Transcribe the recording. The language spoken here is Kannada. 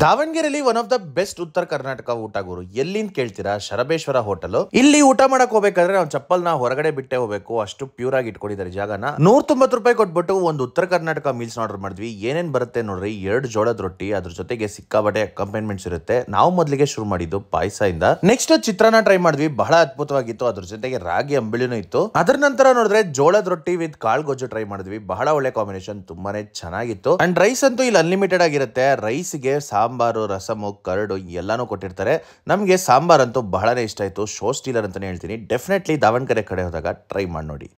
ದಾವಣಗೆರೆಯಲ್ಲಿ ಒನ್ ಆಫ್ ದ ಬೆಸ್ಟ್ ಉತ್ತರ ಕರ್ನಾಟಕ ಊಟ ಗುರು ಎಲ್ಲಿಂದ ಕೇಳ್ತೀರಾ ಶರಬೇಶ್ವರ ಹೋಟೆಲ್ ಇಲ್ಲಿ ಊಟ ಮಾಡಕ್ ಹೋಗ್ಬೇಕಾದ್ರೆ ನಾವು ಚಪ್ಪಲ್ನ ಹೊರಗಡೆ ಬಿಟ್ಟೆ ಹೋಗ್ಬೇಕು ಅಷ್ಟು ಪ್ಯೂರ್ ಆಗಿ ಇಟ್ಕೊಂಡಿದ್ದಾರೆ ಜಾಗನ ನೂರ್ ತೊಂಬತ್ತು ರೂಪಾಯಿ ಕೊಟ್ಬಿಟ್ಟು ಒಂದು ಉತ್ತರ ಕರ್ನಾಟಕ ಮೀಲ್ಸ್ ಆರ್ಡರ್ ಮಾಡಿದ್ವಿ ಏನೇನ್ ಬರುತ್ತೆ ನೋಡ್ರಿ ಎರಡು ಜೋಳದ ರೊಟ್ಟಿ ಅದ್ರ ಜೊತೆಗೆ ಸಿಕ್ಕಾಬಟ್ಟೆ ಅಕಂಪೈನ್ಮೆಂಟ್ಸ್ ಇರುತ್ತೆ ನಾವು ಮೊದಲಿಗೆ ಶುರು ಮಾಡಿದ್ದು ಪಾಯಸ ಇಂದ ನೆಕ್ಸ್ಟ್ ಚಿತ್ರಾನ್ನ ಟ್ರೈ ಮಾಡಿದ್ವಿ ಬಹಳ ಅದ್ಭುತವಾಗಿತ್ತು ಅದ್ರ ಜೊತೆಗೆ ರಾಗಿ ಅಂಬಿಳಿನೂ ಇತ್ತು ಅದ್ರ ನಂತರ ನೋಡಿದ್ರೆ ಜೋಳದ ರೊಟ್ಟಿ ವಿತ್ ಕಾಳು ಗೊಜ್ಜು ಟ್ರೈ ಮಾಡಿದ್ವಿ ಬಹಳ ಒಳ್ಳೆ ಕಾಂಬಿನೇಷನ್ ತುಂಬಾನೇ ಚೆನ್ನಾಗಿತ್ತು ಅಂಡ್ ರೈಸ್ ಅಂತೂ ಇಲ್ಲಿ ಅನ್ಲಿಮಿಟೆಡ್ ಆಗಿರುತ್ತೆ ರೈಸ್ಗೆ ಸಾಂಬಾರು ರಸಮು ಕರಡು ಎಲ್ಲನೂ ಕೊಟ್ಟಿರ್ತಾರೆ ನಮಗೆ ಸಾಂಬಾರಂತೂ ಬಹಳನೇ ಇಷ್ಟ ಆಯಿತು ಶೋ ಸ್ಟೀಲರ್ ಅಂತಲೇ ಹೇಳ್ತೀನಿ ಡೆಫಿನೆಟ್ಲಿ ದಾವಣಗೆರೆ ಕಡೆ ಹೋದಾಗ ಟ್ರೈ ಮಾಡಿ ನೋಡಿ